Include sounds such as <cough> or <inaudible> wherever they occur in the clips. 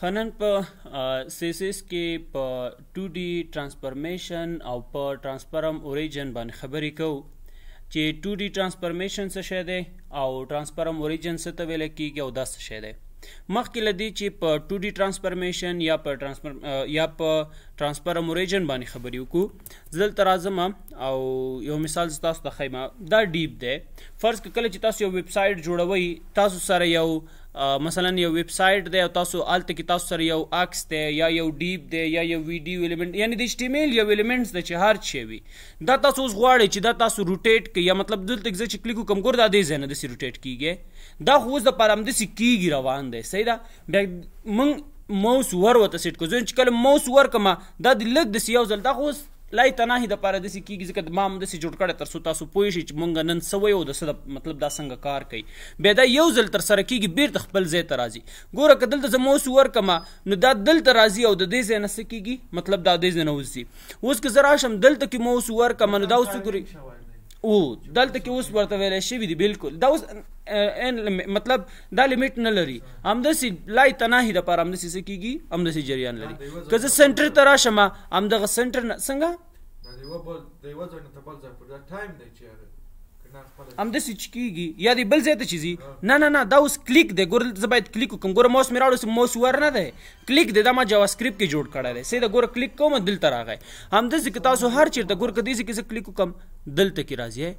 خنن په سیسیس کې په 2D ترانسفورمیشن او په ترانسفورم اوریجن باندې خبرې کوو چې 2D ترانسفورمیشن څه شی دی او ترانسفورم اوریجن څه ته ویل کیږي او دا څه شی دی مخکې لدی چې په 2D ترانسفورمیشن یا په ترانسفورم یا په ترانسفورم اوریجن باندې خبرې وکړو ځل تر ازمه او یو مثال تاسو ته خیمه دا ډیپ دی فرض کله چې تاسو یو ویب سټ جوړوي تاسو سره یو مثلا یو ویب سټ دی او تاسو الته کې تاسو سره یو عکس دی یا یو ډیپ دی یا یو ویډیو الیمنٹ یعنی د ایچټیمیل یو الیمنټس د چې هر چی وي دا تاسو اوس غواړئ چې دا تاسو روټیټ کې یا مطلب دلته چې کلیک کوم ګور دا دی زنه د سی روټیټ کیږي دا خو د پرم د سی کیږي روان دی صحیح دا بیا مونږ موس ور وته سیټ کو ځین چې کله موس ور کما دا د لګ د سیاو زل دا خو لای تناهي د پاره د سې کیږي ځکه ما هم د سې جوړ کړه تر څو تاسو پوه شئ چې مونږ نن سوي او د څه مطلب دا څنګه کار کوي بیا دا یو ځل تر سره کیږي بیرته خپل ځای ته راځي ګوره که دلته زه موس ورکمه نو دا دلته راځي او د دې ځای نه څه کیږي مطلب دا دې ځای نه وځي اوس که زه راشم دلته کې موس ورکمه نو دا اوس وګورئ او دلته کې اوس ورته ویل شي دی بالکل دا اوس ان مطلب دا لیمټ نه لري هم د سي لای تناهي د پر هم د سي کیږي هم د سي جریان لري که زه سنټر ته راشم هم د سنټر څنګه دا یو بل دا یو ځای نه تبل ځای پر دا ټایم دی چې ام د سچ کیږي یا دی بل زیاته چیزی نه نه نه دا اوس کلیک دی ګور زباید کلیک کوم ګور موس میراړو موس ور نه دی کلیک دی دا ما جاوا سکرپټ کې جوړ کړی دی سیدا ګور کلیک کوم دل تر راغی هم د سکه تاسو هر چیرته ګور کدی سکه کلیک کوم دل ته کی راځي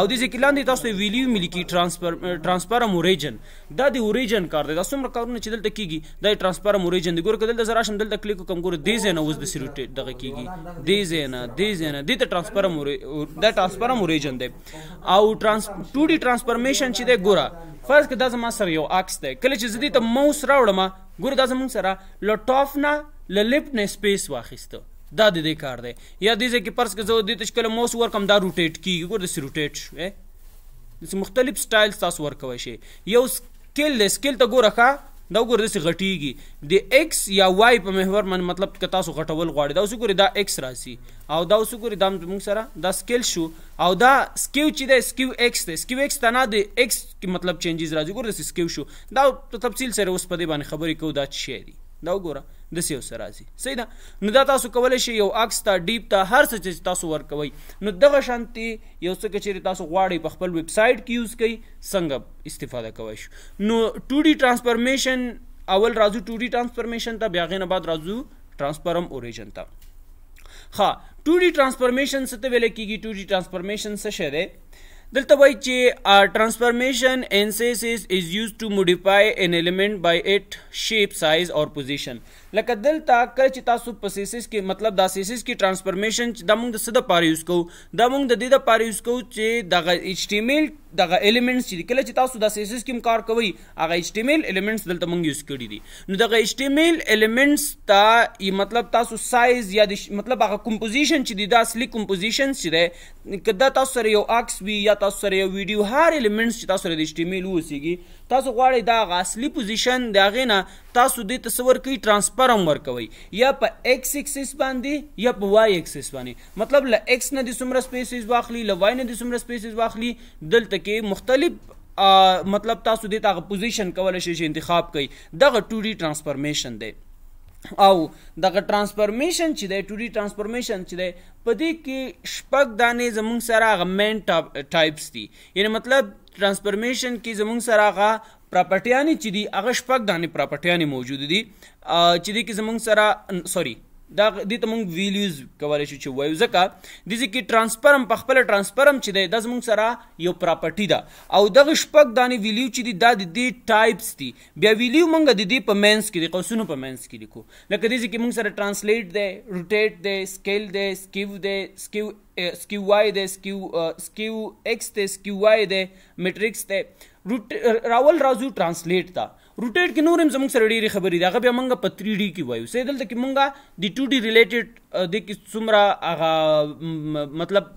او د ځکه لاندې تاسو ویلیو ملکی ترانسفر ترانسفرم اوریجن دا د اوریجن کار دی دا څومره کارونه چې دلته کیږي دا ترانسفرم اوریجن دی ګور کدل د زرا شم دلته کلیک کوم ګور دی زنه اوس د سیروټ دغه کیږي دی زنه دی زنه د ترانسفرم دا ترانسفرم اوریجن دی او ترانس 2D ترانسفورمیشن چې دی ګور فرض کړه دا زما سره یو عکس دی کله چې زدي ته موس راوړم ګور دا زمون سره لټاف نه للیپ نه سپیس واخیسته دا د دې کار دی یا دې ځکه پرس کې زه د تشکل موس ورکم دا روټیټ کیږي ګور د سی روټیټ شوه مختلف سټایل تاسو ورکوي شي یو سکیل د سکیل ته ګوره ښه دا ګور دسه غټیږي د ایکس یا وای په محور من مطلب ک تاسو غټول غواړي دا اوس ګوري دا ایکس راسي او دا اوس ګوري دا موږ سره دا سکیل شو او دا سکیو چې دا سکیو ایکس دی سکیو ایکس ته نه د ایکس مطلب چینجز راځي ګور دسه سکیو شو دا په تفصیل سره اوس په دې باندې خبرې کوو دا چی دی دا وګوره د سیو سره راځي صحیح ده نو دا تاسو کولای شئ یو عکس ته ډیپ ته هر څه چې تاسو ورکوي نو دغه شانتي یو څه چې تاسو غواړئ په خپل ویب سټ کې یوز کړئ څنګه استفاده کوئ شو نو 2D ترانسفورمیشن اول راځو 2D ترانسفورمیشن ته بیا غینه بعد راځو ترانسفورم اوریجن ته ها 2D ترانسفورمیشن څه ته ویل کیږي 2D ترانسفورمیشن څه شه ده Delta Y J are transformation and is used to modify an element by its shape, size or position. لکه دلته کله چې تاسو په سیسس کې مطلب دا سیسس کې ترانسفورمیشن دا موږ د څه د پاره یوز کوو دا موږ د دې د پاره یوز کوو چې دغه ایچ ټی ایم ایل دغه الیمنټس چې کله چې تاسو د سیسس کې کار کوي هغه ایچ ټی ایم ایل الیمنټس دلته موږ یوز کړی دي نو دغه ایچ ټی ایم ایل الیمنټس تا مطلب تاسو سایز یا مطلب هغه کمپوزیشن چې دی دا اصلي کمپوزیشن چې دی کدا تاسو سره یو عکس وي یا تاسو سره یو ویډیو هر الیمنټس چې تاسو سره د ایچ ټی ایم ایل وسیږي تاسو غواړئ دا اصلي پوزیشن د هغې نه تاسو دې تصور کوي ترانسفر هم ورکوئ یا په ایکس اکسس باندې یا په وای اکسس باندې مطلب له ایکس نه دې څومره سپیسز واخلي له وای نه دې څومره سپیسز واخلي دلته کې مختلف مطلب تاسو دې تاغه پوزیشن کولای شئ چې انتخاب کړئ دغه 2D ترانسفورمیشن دی او دغه ترانسفورمیشن چې دی 2D ترانسفورمیشن چې دی په دې کې شپږ دانې زمونږ سره هغه مین ټایپس دي یعنی مطلب ټرانسفورمیشن کې زمونږ سره هغه پراپرټیانی چې دي هغه شپږ دانې پراپرټیانی موجود دي چې دي کې زمونږ سره سوري دا دې ته مونږ ویلیوز کولای شو چې وایو ځکه د دې کې ترانسپرم په خپل ترانسپرم چې دی د زمونږ سره یو پراپرټي ده او دغه شپږ دانې ویلیو چې دی دا د دې ټایپس دي بیا ویلیو مونږ د دې په مینس کې د قوسونو په مینس کې لیکو لکه د دې کې مونږ سره ترانسلیټ دی روټیټ دی سکیل دی سکیو دی سکیو سکیو وای دی سکیو سکیو ایکس دی سکیو وای دی میټرکس دی راول راځو ترانسلیټ ته روټیټ کې نور هم زموږ سره ډېری خبرې دي هغه بیا موږ په 3D کې وایو سې دلته کې موږ د 2D ریلیټډ د کې څومره هغه مطلب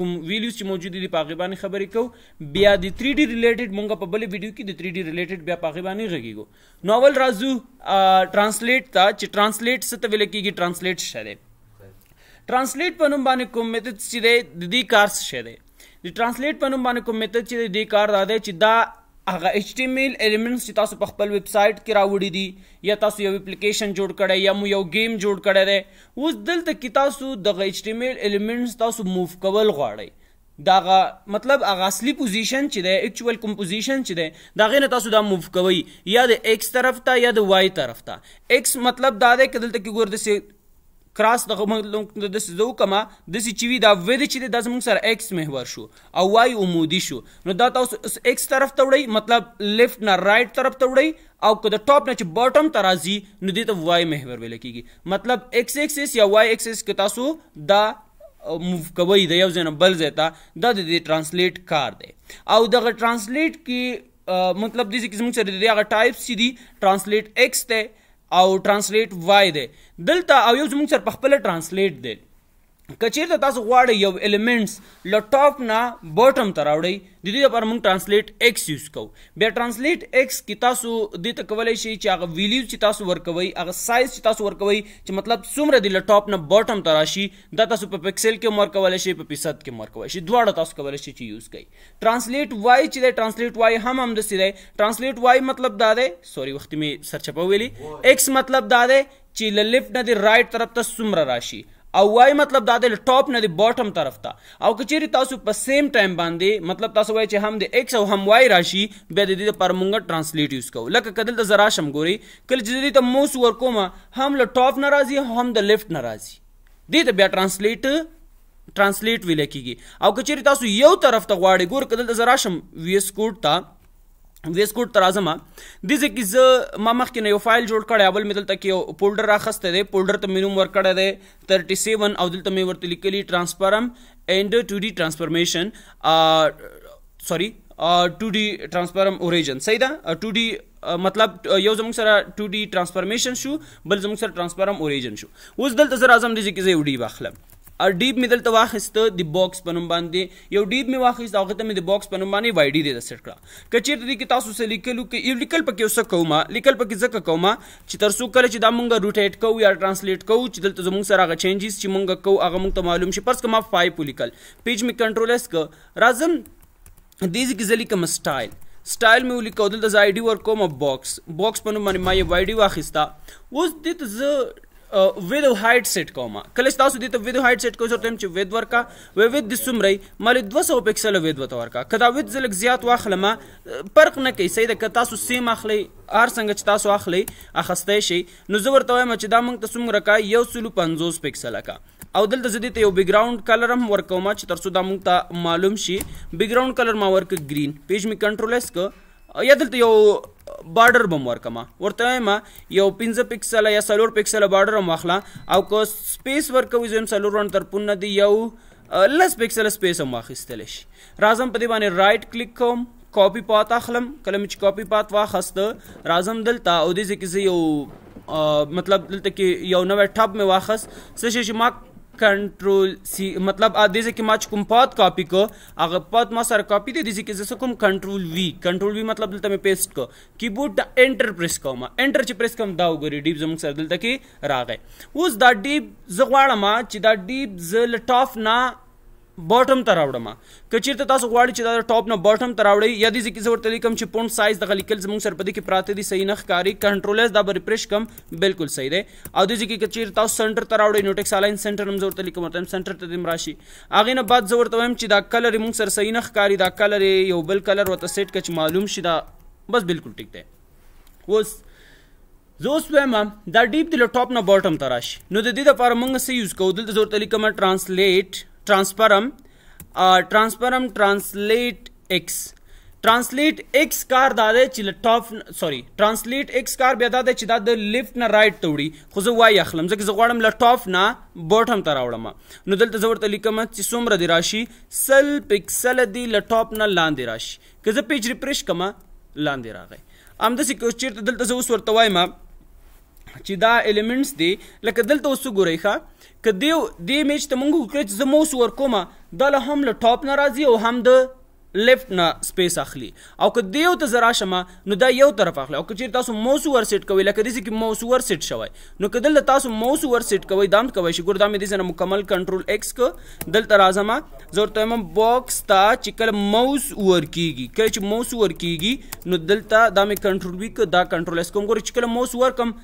کوم ویلیوز چې موجود دي په هغه باندې خبرې کوو بیا د 3D ریلیټډ موږ په بل ویډیو کې د 3D ریلیټډ بیا په هغه باندې غږیږو نوول راځو ترانسلیټ ته چې ترانسلیټ څه ته ویل کېږي ترانسلیټ شته ترانسلیټ په نوم باندې کوم میتھډ چې دی د دې کار شته دی د ترانسلیټ په نوم باندې کوم میتھډ چې دی کار دا دی چې دا هغه اچ ټی ام ایل الیمنټس چې تاسو په خپل ویب سټ کې راوړی دي یا تاسو یو اپلیکیشن جوړ کړی یا مو یو گیم جوړ کړی دی اوس دلته کې تاسو د اچ ټی ام ایل الیمنټس تاسو موو کول غواړئ دا مطلب هغه اصلي پوزیشن چې دی اکچوال کمپوزیشن چې دی دا غینه تاسو دا موو کوي یا د ایکس طرف ته یا د وای طرف ته ایکس مطلب دا دی چې دلته کې ګور د کراس دغه موږ د سې زو کما د سې چوي دا وېد چې د زموږ سره ایکس محور شو او وای عمودي شو نو دا تاسو ایکس طرف ته وړئ مطلب لیفټ نه رائټ طرف ته وړئ او که د ټاپ نه چې باټم ته راځي نو دې ته وای محور ویل کیږي مطلب ایکس ایکسس یا وای ایکسس که تاسو دا موو کوي د یو ځای نه بل ځای ته دا د دې ترانسلیټ کار دی او دغه ترانسلیټ کې مطلب دې چې موږ سره د هغه ټایپس دي ترانسلیټ ایکس ته او ترانسلیټ وای دی دلته او یو زموږ سره په خپل ترانسلیټ دی کچیرته تاسو غواړئ یو الیمنټس له ټاپ نه باټم ته راوړئ د دې لپاره موږ ترانسلیټ ایکس یوز کوو بیا ترانسلیټ ایکس کې تاسو دې ته کولی شئ چې هغه ویلیوز چې تاسو ورکوئ هغه سایز چې تاسو ورکوئ چې مطلب څومره دی له ټاپ نه باټم ته راشي دا تاسو په پکسل کې مور کولی شئ په فیصد کې مور کولی شئ دواړه تاسو کولی شئ چې یوز کړئ ترانسلیټ وای چې دی ترانسلیټ وای هم همداسې دی ترانسلیټ وای مطلب دا دی سوري وختي مې سرچپه ویلي ایکس مطلب دا دی چې له لیفټ نه دی رائټ طرف ته څومره راشي او وای مطلب دا د ټاپ نه د باټم طرف ته او کچېری تاسو په سیم ټایم باندې مطلب تاسو وای چې هم د ایکس او هم وای راشي بیا د دې لپاره مونږ ترانسلیټ یوز کوو لکه کدل د زرا شم ګوري کله چې دې ته موس ورکوم هم له ټاپ نه راځي هم د لیفټ نه راځي دې ته بیا ترانسلیټ ترانسلیټ ویل کیږي او کچېری تاسو یو طرف ته غواړئ ګور کدل د زرا شم وی اس کوډ ته ویس کوډ تر اعظم د ځکه چې ما مخکې یو فایل جوړ کړی اول مې دلته کې یو فولډر راخسته دی فولډر ته مینوم ور کړی دی 37 او دلته مې ورته لیکلی ترانسفارم اینډ 2D ترانسفارمیشن سوري 2D ترانسفارم اوریجن صحیح ده 2D مطلب یو زموږ سره 2D ترانسفارمیشن شو بل زموږ سره ترانسفارم اوریجن شو اوس دلته زه راځم د ځکه چې یو ډی واخلم او ډیپ می دلته واخیسته د باکس په نوم باندې یو ډیپ می واخیست او ته می د باکس په نوم باندې وای ډی دې سیټ کړه کچیر دې کې تاسو سره لیکلو کې یو لیکل پکې وسه کوم لیکل پکې ځکه کوم چې تر څو کله چې دا مونږه روټیټ کوو یا ټرانسلیټ کوو چې دلته زمونږ سره هغه چینجز چې مونږه کوو هغه مونږ ته معلوم شي پرس کومه 5 لیکل پیج می کنټرول اس ک راځم دې کې ځلې کوم سټایل سټایل مې ولیکو دلته زه آی ډي ورکوم باکس باکس په نوم باندې ما یو آی ډي واخیستا اوس دې ته زه وید هایټ سیټ کوم کله تاسو دې ته وید هایټ سیټ کوئ سره تم چې وید ورکا و وید د سمري مال 200 پکسل وید وته ورکا کدا وید زلک زیات واخلمه فرق نه کوي سید ک تاسو سیم اخلي هر څنګه چې تاسو اخلي اخستې شي نو زه ورته وایم چې دا موږ ته سمره کا 150 پکسل کا او دلته زه دې ته یو بیک ګراوند کلر هم ورکوم چې ترڅو دا موږ ته معلوم شي بیک ګراوند کلر ما ورک گرین پیج می کنټرول اس ک یا دلته یو بارډر بم ورکما ورته ما یو 15 پکسل یا 3 پکسل بارډر هم واخلا او کو سپیس ورکوي زم 3 رن تر پونه دی یو لس پکسل سپیس هم واخیستل شي راځم په دې باندې رائټ کلیک کوم کاپی پات اخلم کله چې کاپی پات واخست راځم دلته او دې ځکه یو مطلب دلته کې یو نوې ټاب مې واخص څه شي ما کنټرول سی مطلب ا دې چې ما چې کوم پات کاپی کو هغه پات ما سره کاپی دی دې چې زه کوم کنټرول وی کنټرول وی مطلب دلته مې پیسټ کو کیبورډ د انټر پریس کوم انټر چې پریس کوم دا وګوري ډیپ زموږ سره دلته کې راغی اوس دا ډیپ زه غواړم چې دا ډیپ زه لټاف نه باټم ته راوړم کچیر ته تاسو غواړئ چې دا ټاپ نه باټم ته راوړئ یا دې ځکه زور تلیکم چې پونډ سایز د لیکل زموږ سر په دې کې پراته دي صحیح نه ښکاری کنټرولرز دا به ریفرش کم بالکل صحیح دی او دې ځکه کچیر تاسو سنټر ته راوړئ نوټیکس الاین سنټر هم زور تلیکم ورته سنټر ته دم راشي هغه نه بعد زور ته وایم چې دا کلر موږ سر صحیح نه ښکاری دا کلر یو بل کلر ورته سیټ کچ معلوم شي دا بس بالکل ټیک دی اوس زه اوس وایم دا ډیپ د ټاپ نه باټم ته راشي نو د دې لپاره موږ څه یوز کوو دلته زور تلیکم ترانسلیټ transform transform translate X translate X कार داده چې لټاف سوري ترانسلیټ ایکس کار بیا داده چې د لیفټ نه رائټ ته وړي خو زه وای اخلم ځکه زه غواړم لټاف نه بوټم ته راوړم نو دلته زه ورته لیکم چې څومره دی راشي سل پکسل دی لټاپ نه لاندې راشي که زه پیج ریفرش کما لاندې راغی ام د سکوچیر دلته زه اوس ورته وایم چې دا الیمنټس دي لکه دلته اوس ګورئ ښا ک دیو دې میچ ته موږ وکړ چې زموس ورکوما دا له هم له ټاپ ناراضي او هم د لیفت نه سپیس اخلي او که دیو ته زرا شمه نو دا یو طرف اخلي او که چیرې تاسو موس ور سیټ کوئ لکه دې کې موس ور سیټ شوی نو که دلته تاسو موس ور سیټ کوئ دام کوئ شي ګور دا مې دې سره مکمل کنټرول ایکس کو دلته راځم زور ته مم باکس تا چې کله موس ور کیږي کله چې موس ور کیږي نو دلته دا مې کنټرول وی کو دا کنټرول ایس کوم ګور چې کله موس ور کم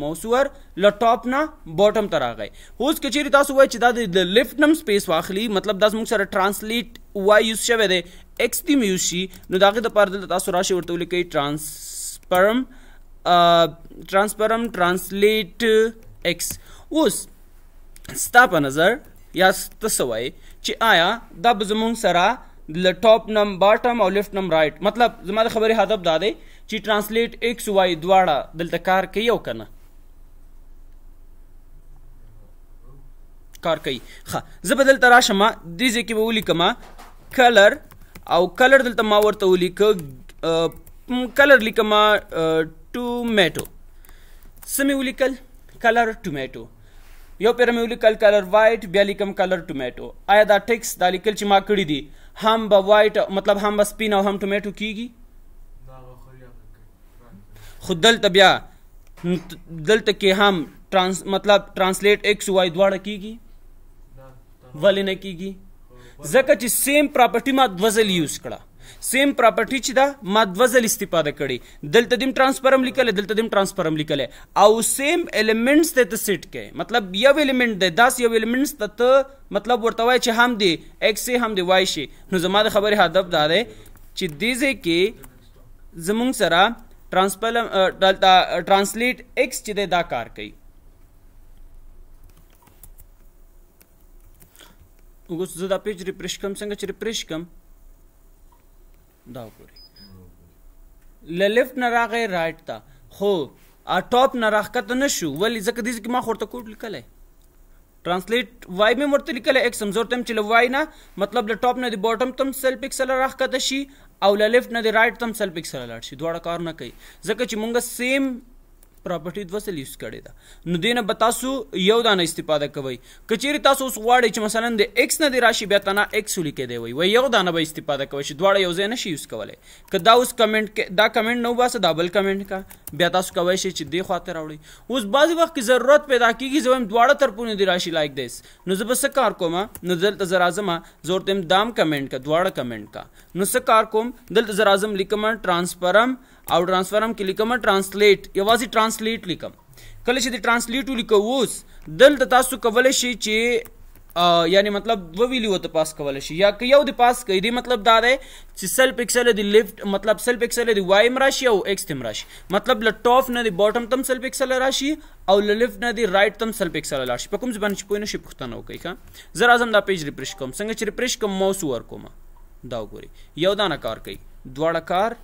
موسور له ټاپ نه باټم ته راغی اوس کچېری تاسو وای چې دا د لیفټ نم سپیس واخلي مطلب دا موږ سره ترانسلیټ وای یوز شوی دی ایکس دی میوز شي نو دا غي د پاره دلته تاسو راشي ورته ولیکئ ترانسپرم ترانسپرم ترانسلیټ ایکس اوس ستا په نظر یا تاسو وای چې آیا دا به زموږ سره له ټاپ نم باټم او لیفټ نم رائټ مطلب زما د خبرې هدف دا دی چې ترانسلیټ ایکس وای دواړه دلته کار کوي او کنه کار کوي ښه زه به دلته راشم دې ځای کې به ولیکم کلر او کلر دلته ما ورته ولیکه کلر لیکم ټومیټو څه مې ولیکل کلر ټومیټو یو پیر مې ولیکل کلر وایټ بیا لیکم کلر ټومیټو آیا دا ټیکس دا لیکل چې ما کړی دي هم به وایټ مطلب هم به سپین او هم ټومیټو کیږي خو دلته بیا دلته کې هم ترانس مطلب ترانسلیټ ایکس وای دواړه کیږي ولې نه کیږي ځکه چې سیم پراپرټي ما دوزل یوز کړه سیم پراپرټي چې دا ما دوزل استفاده کړي دلته دیم ترانسفرم لیکل دلته دیم ترانسفرم لیکل او سیم الیمنټس ته ته سیټ کې مطلب یو الیمنټ دی داس یو الیمنټس ته ته مطلب ورته وای چې هم دی ایکس هم دی وای شي نو زما د خبرې هدف دا دی چې دیزه کې زمونږ سره ټرانسپلم ټرانسلیټ ایکس چې دا کار کوي وګورئ زه دا پیج ریفرش کوم څنګه چې ریفرش کوم دا وګورئ ل لیفټ نه راغی رائټ ته خو ټاپ نه راښکته نه شو ولې ځکه دې کې ما خورته کوډ لیکلی ټرانسلیټ وای مې ورته لیکل ایکس هم زور تم چې وای نه مطلب له ټاپ نه دی باټم تم سیل پکسل راخ کده شي او له لیفټ نه د رائټ تم سل پکسل لاړ شي دواړه کار نه کوي ځکه چې مونږه سیم پراپرټي د وسل یوز کړي ده نو دینه به تاسو یو دانه استفاده کوئ کچېری تاسو اوس غواړئ چې مثلا د ایکس نه د راشي بیا تنه ایکس ولیکې دی وي وای یو دانه به استفاده کوئ چې دواړه یو ځای نشي یوز کولای که دا اوس کمنټ دا کمنټ نو باسه دا بل کمنټ کا بیا تاسو کوی شئ چې دې خواته راوړئ اوس بعضې وخت کې ضرورت پیدا کېږي زه وایم دواړه طرفونه دې راشي لایک دیس نو زه به څه کار کوم نو دلته زه راځم زه ورته دام کمنټ کا دواړه کمنټ کا نو څه کار کوم دلته زه راځم لیکم ټرانسفرم او ټرانسفرم کې لیکم ټرانسلیټ یوازې ټرانسلیټ لیکم کله چې د ټرانسلیټ ولیکو اوس دلته تاسو کولی شئ چې یعنی مطلب و ویلیو ته پاس کول شي یا که یو د پاس کوي دی مطلب دا دی چې سل پکسل دی لیفټ مطلب سل پکسل دی وای م راشي او ایکس تم راشي مطلب ل ټاپ نه دی باټم تم سل پکسل راشي او ل لیفټ نه دی رائټ تم سل پکسل راشي په کوم ځبن چې پوینه شي پښتنه وکي کا زر اعظم دا پیج ریفرش کوم څنګه چې ریفرش کوم موس ور کوم دا وګوري یو دا نه کار کوي دواړه کار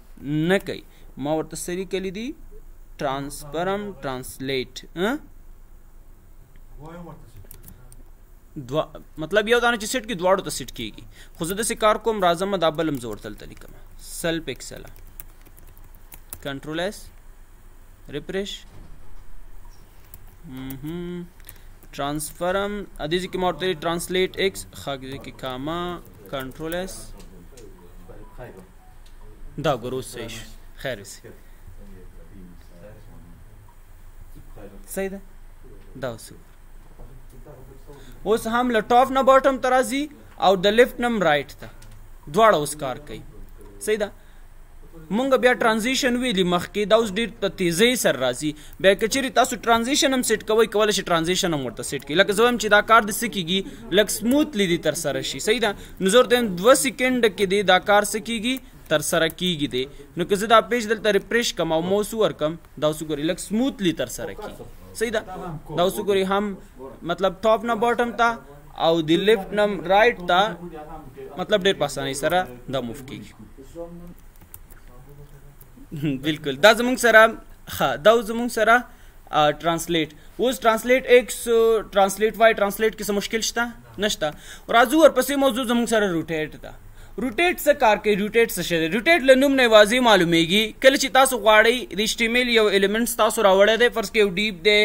نه کوي ما ورته سری کلی دی ترانسپرم ترانسلیټ ها دو مطلب یو دانه چې سیټ کې دواړو ته سیټ کیږي خو زه داسې کار کوم راځم دا بل هم زه ورته هلته لیکم سل پکسله کنټرول اس ریفریش transform अदिज की मौरते translate X खागजे की कामा control S دا ګروس سیش خیر وسی سیدا دا وسو اوس هم له ټاپ نه باټم ته راځي او د لیفټ نم رائټ ته دواړه اوس کار کوي صحیح ده مونږ بیا ترانزیشن ویلی مخکې دا اوس ډیر په تیزۍ سره راځي بیا کچېرې تاسو ترانزیشن هم سیټ کوئ کولی شئ ترانزیشن هم ورته سیټ کړئ لکه زه وایم چې دا کار د څه کېږي لږ سموتلی دي ترسره شي صحیح ده نو زه ورته دوه سیکنډ کې دی دا کار څه کېږي تر سره کیږي دی نو که زه دا پیج دلته ریفرش کوم او موس ورکم دا وسګوري لک سموتلی تر سره کیږي صحیح ده دا اوس ګوري هم مطلب ټاپ نه باټم تا او دی لیفټ نم رائټ تا مطلب ډېر پاسانی سره دا موف کیږي <laughs> بالکل دا زمونږ سره ها دا زمونږ سره ترانسلیټ اوس ترانسلیټ ایکس ترانسلیټ وای ترانسلیټ کې څه مشکل شته نشته راځو ورپسې موضوع زمونږ سره روټیټ ده روټیټ څه کار کوي روټیټ څه شی دی روټیټ له نوم نه واضح معلومیږي کله چې تاسو غواړئ د اشتمل یو الیمنټس تاسو راوړی دی فرض کې یو ډیپ دی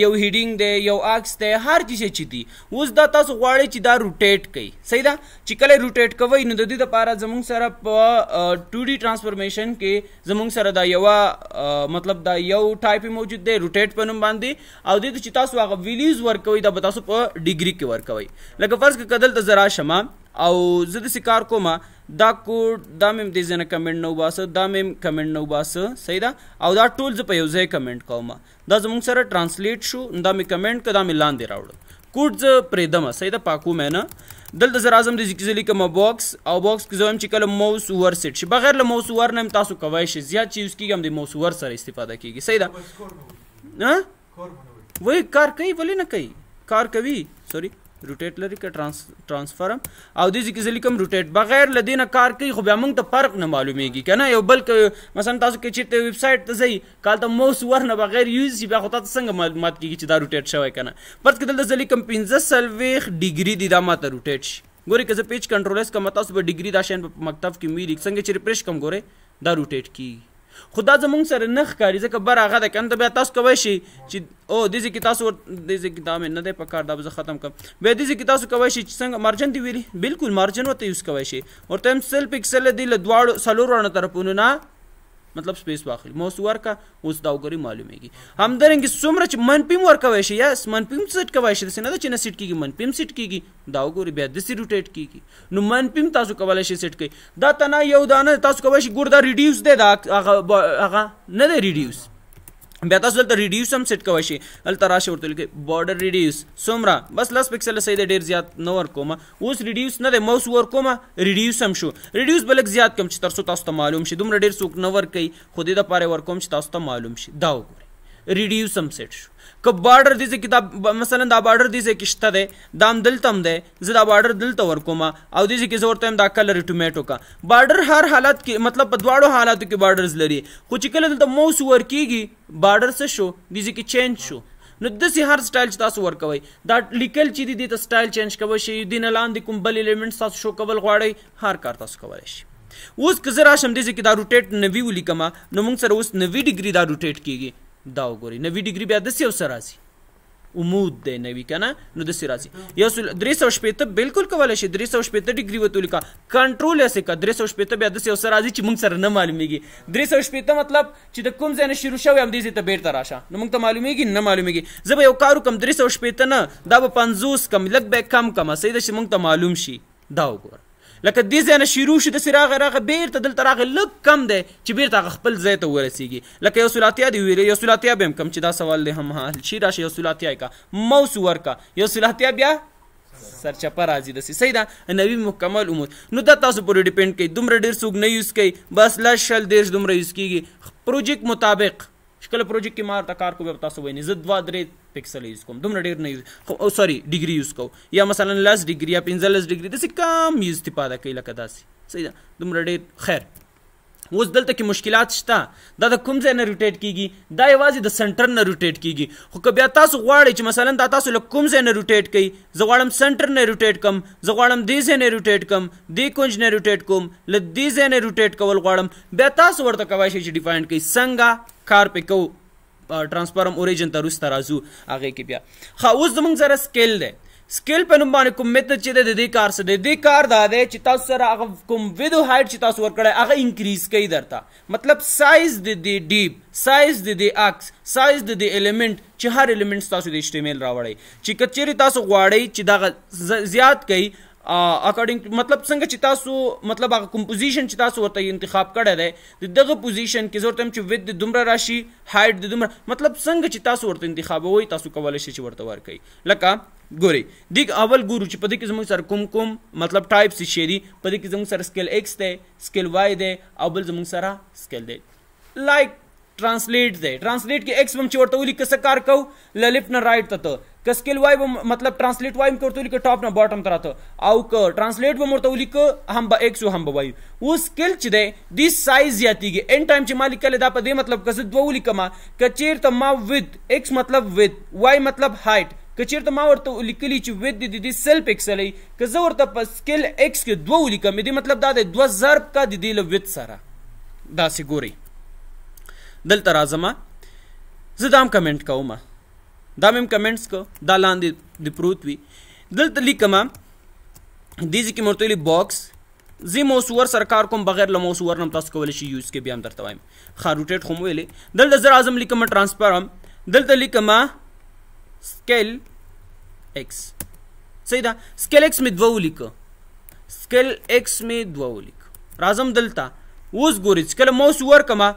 یو هیډینګ دی یو اکس دی هر چیز چې دی اوس دا تاسو غواړئ چې دا روټیټ کوي صحیح ده چې کله روټیټ کوي نو د دې لپاره زموږ سره په 2D ټرانسفورمیشن کې زموږ سره دا یو مطلب دا یو ټایپ موجود دی روټیټ په نوم باندې او د دې چې تاسو هغه ویلیوز ورکوي دا به تاسو په ډیګري کې ورکوي لکه فرض کې کدل ته زرا شمه او زه داسې کار کوم دا کوډ دا مې دې ځنه کمنټ نه وباسه دا مې کمنټ نه وباسه صحیح ده او دا ټول زه په یو ځای کمنټ کوم دا زموږ سره ترانسلیټ شو دا مې کمنټ کړه دا مې لاندې راوړ کوډ زه پرېږدم صحیح ده پاکو مې نه دلته زه راځم د ځکه زه لیکم باکس او باکس کې زه وایم چې کله موس ور سیټ شي بغیر له موس ور نه تاسو کوی شي زیات چیز کېږي هم د موس ور سره استفاده کېږي صحیح ده ها وای کار کوي ولې نه کوي کار کوي سوري روټیټ لري که ترانسفارم او دې ځکه چې لیکم روټیټ بغیر لدینه کار کوي خو بیا موږ ته فرق نه معلومیږي کنه یو بل مثلا تاسو کې چې ته ویب سټ ته ځئ کال ته موس ورنه بغیر یوز شي بیا خو تاسو څنګه معلومات کیږي چې دا روټیټ شوی کنه پرڅ کې دلته لیکم 15 سلويخ ډیګري دي دا ماته روټیټ شي ګوري که زه پیج کنټرول اس کوم تاسو به ډیګري دا شین په مکتب کې مې لیک څنګه چې ریفرش کوم ګوره دا روټیټ کیږي خدا زمونږ سره نه ښکاري ځکه بر هغه ده که همته بیا تاسو کوی شي چې او دې ځای کې تاسو ور دې ځای کې دا مې نه دی په کار دا به زه ختم کړم بیا دې ځای کې تاسو کوی شي چې څنګه مارجن دی ویلي بالکل مارجن ورته یوز کوی شي ورته هم سل پکسل دی له دواړو څلورو رڼو طرفونو نه مطلب سپیس واخلي موس ورکا اوس دا وګوري معلومیږي همدارنګه څومره چې منپیم ورکوي شي یا منپیم سیټ کوي شي نه چې نه سیټ کیږي منپیم سیټ کیږي دا وګوري بیا د سی روټیټ کیږي نو منپیم تاسو کولای شي سیټ کوي دا تنه یو دانه تاسو کولی شي ګور دا ریډیوس دی دا هغه نه دی ریډیوس بیا تاسو دلته ریډیوس هم سیټ کوئ شئ هلته راشئ ورته لیکئ بارډر ریډیوس څومره بس لس پکسله صحیح دی ډېر زیات نه ورکوم اوس ریډیوس نه دی موس ورکوم ریډیوس هم شو ریډیوس بلک زیات کم چې تر څو تاسو ته معلوم شي دومره ډېر څوک نه ورکوي خو دې دپاره ورکوم چې تاسو ته معلوم شي دا وګورئ ریډیوس هم سیټ شو که بارډر دې کتاب مثلا دا بارډر دې کې شته دی دا هم دلته هم دی زه دا بارډر دلته ورکوم او دې کې زه ورته دا کلر ټومیټو کا بارډر هر حالت کې مطلب په دواړو حالاتو کې بارډرز لري خو چې کله دلته موس ورکیږي بارډر څه شو دې کې چینج شو نو داسې هر سټایل چې تاسو ورکوي دا لیکل چې دي د سټایل چینج کوي شي دین لاندې کوم بل الیمنټس تاسو شو کول غواړي هر کار تاسو کولای شي اوس که زه راشم دې کې دا روټیټ نوي ولیکم نو موږ سره اوس نوي ډیګري دا روټیټ کیږي دا وګورئ نوي ډیګري بیا داسې یو څه راځي عمود دی نوي که نه نو داسې راځي یو سل درې سوه شپېته بالکل کولی شي درې سوه شپېته ډیګري ورته ولیکه کنټرول یې که درې سوه شپېته بیا داسې یو څه راځي چې موږ سره نه معلومیږي درې سوه شپېته مطلب چې د کوم ځای نه شروع شوی همدې ځای ته بېرته راشه نو موږ ته معلومیږي نه معلومیږي زه به یو کار وکړم درې سوه شپېته نه دا به پنځوس کم لږ به کم کمه صحیح ده چې موږ ته معلوم شي دا وګوره لکه دې ځای نه شروع شو د سراغ راغه بیرته دلته راغه لک کم دی چې بیرته خپل ځای ته ورسیږي لکه یو سلاتیا دی ویل یو سلاتیا به کم چې دا سوال دی هم حل شي راشي یو سلاتیا کا موسو ورکا یو سلاتیا بیا سرچپه راځي د سي دا نوی مکمل امور نو دا تاسو پر ډیپند کوي دومره ډیر سوق نه یوز کوي بس لا شل دیش دومره یوز کیږي پروجیکټ مطابق چې کله پروجیکټ کې مار تا کار کوم تاسو ویني زه 2 3 پکسل یوز کوم دومره ډیر نه یوز او سوري ډیګري یوز کوم یا مثلا لس ډیګري یا 15 ډیګري داسې کم یوز استفاده کوي لکه داسې صحیح ده دومره ډیر خیر اوس دلته کې مشکلات شته دا د کوم ځای نه روټیټ کیږي دا یوازې د سنټر نه روټیټ کیږي خو که بیا تاسو غواړئ چې مثلا دا تاسو له کوم ځای نه روټیټ کړئ زه غواړم سنټر نه روټیټ کم زه غواړم دې ځای نه روټیټ کم دې کونج نه روټیټ کوم له دې ځای نه روټیټ کول غواړم بیا تاسو ورته کولی شئ چې ډیفاین کړئ څنګه کار پې کوو ټرانسفارم اوریجن ته روسته راځو هغې کې بیا ښه اوس زمونږ سره سکیل دی سکل په نوم باندې کوم میتھډ چې د دې کار سره د دې کار دا دی چې تاسو سره هغه کوم ویډیو هایټ چې تاسو ور کړی هغه انکریز کوي درته مطلب سایز د دې ډیپ سایز د دې اکس سایز د دې الیمنٹ چې هر الیمنٹ تاسو د ایچ ټی ام ال راوړی چې کچېری تاسو غواړئ چې دا زیات کړئ اکارډینګ مطلب څنګه چې تاسو مطلب هغه کمپوزیشن چې تاسو ورته انتخاب کړی دی دغه پوزیشن کې زورتم چې ود د دومره راشي هایټ د دومره مطلب څنګه چې تاسو ورته انتخابوي تاسو کولای شئ چې ورته ورکړئ لکه ګوري دیګ اول ګورو چې په دې کې زموږ سره کوم کوم مطلب ټایپس شي دي په دې کې زموږ سره سکیل ایکس دی سکیل وای دی او بل زموږ سره سکیل دی لایک ټرانسلیټ دی ټرانسلیټ کې ایکس هم چې ورته ولیکه څه کار کو له لیفټ نه رایټ ته که سکیل وای به مطلب ترانسلیټ وایم کوم ته لیکه ټاپ نه باټم تراته او که ترانسلیټ به مرته لیکه هم به 100 هم به وای و سکیل چې دی د سایز زیاتیږي ان ټایم چې ما لیکل دا په دې مطلب که زه دوه لیکم که چیرته ما ود x مطلب ود y مطلب هایټ کچیرته ما ورته لیکلی چې ود د دې سل پکسل ای که زه ورته په سکیل x کې دوه لیکم دې مطلب دا دی دوه ضرب کا د دې له ود سره دا سګوري دلته راځم زه دام کمنټ کوم دا مم کمنټس کو دا لاندې د پروت وي دلته لیکم دیزی کې مرته لی باکس زی موسور سرکار کوم بغیر له موسور نم تاسو کول شي یوز کې بیا هم درته وایم خا روټیټ خو ویلې دلته زر اعظم لیکم ترانسفر هم دلته لیکم سکیل ایکس صحیح ده سکیل ایکس می دوه ولیکو سکیل ایکس می دوه ولیکو راځم دلته اوس ګورئ چې کله موس ورکمه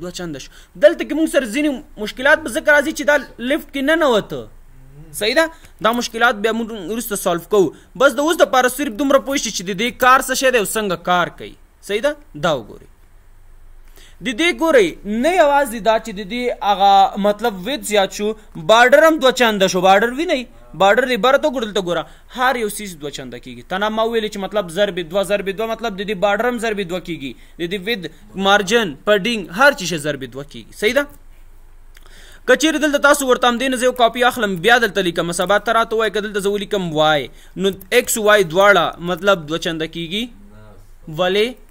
دوه چنده شو دلته کې موږ سره ځینې مشکلات به ځکه راځي چې دا لفټ کې نه ننوته صحیح ده دا مشکلات بیا موږ وروسته سالو کوو بس د اوس دپاره صرف دومره پوه شي چې د دې کار څه شی دی او څنګه کار کوي صحیح ده دا وګورئ د دې ګوري نه یوازې دا چې د دې هغه مطلب وید زیات شو بارډر هم دوه چنده شو بارډر وی نه بارډر دی بره ته ګورل ته ګوره هر یو سیس دوه چنده کیږي تنه ما ویل چې مطلب ضرب دوه ضرب دوه مطلب د دې بارډر هم ضرب دوه کیږي د دې ود مارجن پډینګ هر چی ضرب دوه کیږي صحیح ده کچیر دلته تاسو ورته هم دین زو کاپی اخلم بیا دلته لیکم مسابات ترا ته وای کدل زو لیکم وای نو ایکس وای دواړه مطلب دو چنده کیږي ولې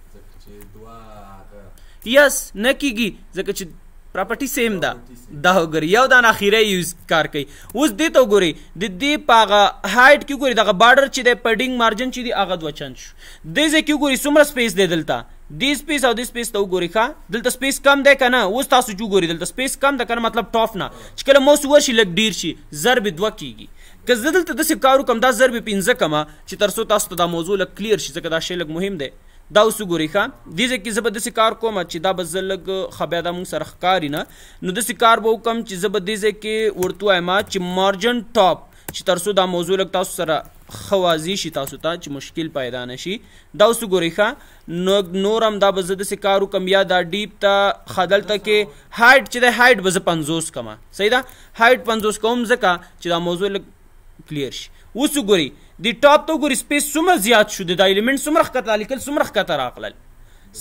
یس نه کیږي ځکه چې پراپرټي سیم ده دا وګوري یو دا اخیره یوز کار کوي اوس دې ته وګوري د دې پاغه هایټ کې وګوري دغه بارډر چې د پډینګ مارجن چې دی هغه دوه چند شو دې ځکه وګوري څومره سپیس دی دلته دی سپیس او دی سپیس ته وګوري ښه دلته سپیس کم دی کنه اوس تاسو جو ګوري دلته سپیس کم ده کنه مطلب ټاپ نه چې کله موس ورشي لګ ډیر شي ضرب دوه کیږي که زه دلته داسې کارو کوم دا ضرب پنځه کما چې تر څو تاسو ته دا موضوع لږ کلیر شي ځکه دا شی لږ مهم دی دا اوس ګوري ښا دې ځکه زه به داسې کار کوم چې دا به زه لږ ښه بیا دا مونږ سره ښکاري نه نو داسې کار به وکړم چې زه به دې ځای کې ورته وایم چې مارجن ټاپ چې تر څو دا موضوع لږ تاسو سره خوازی شي تاسو ته چې مشکل پیدا نشي دا اوس ګوري ښا نو نورم دا به زه داسې کار وکړم یا دا ډیپ ته خدل ته کې هایټ چې دی هایټ به زه پنځوس کمه صحیح ده هایټ پنځوس کوم ځکه چې دا موضوع لږ کلیر شي اوس ګوري دی ټاپ ته ګور سپیس څومره زیات شو دی دا الیمنت څومره ښکته لیکل څومره ښکته راغلل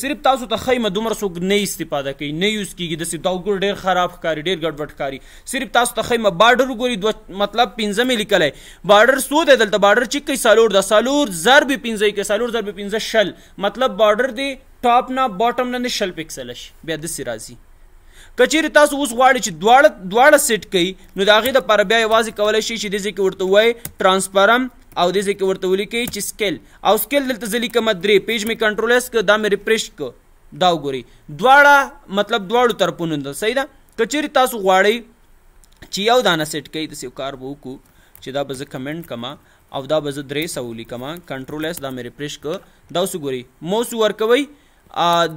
صرف تاسو ته خیمه دومره څوک نه استفاده کوي نه یوز کیږي داسې دا ګور ډیر خراب ښکاري ډیر ګډوډ ښکاري صرف تاسو ته خیمه بارډر وګوري دوه مطلب پنځه می لیکلی بارډر څو دی دلته بارډر چې کوي سالور د سالور ضرب پنځه کې سالور ضرب پنځه شل مطلب بارډر دی ټاپ نه باټم نه شل پکسل شي بیا داسې راځي کچیر تاسو اوس غواړئ چې دواړه دواړه سیټ کړئ نو د هغې دپاره بیا یوازې کولی شئ چې دې ځای کې ورته ووایئ ټرانسپرم او دې ځکه ورته ولیکي چې سکیل او سکیل دلته ځلې کوم درې پیج می کنټرول اس ک دا مې ریفرش ک دا وګوري دواړه مطلب دواړو طرفونو ده صحیح ده کچېری تاسو غواړئ چې یو دانه سیټ کړئ د سیو کار به وکړو چې دا به زه کمنټ کما او دا به زه درې سوه ولیکم کنټرول اس دا مې ریفرش ک دا اوس وګوري موس ورکوئ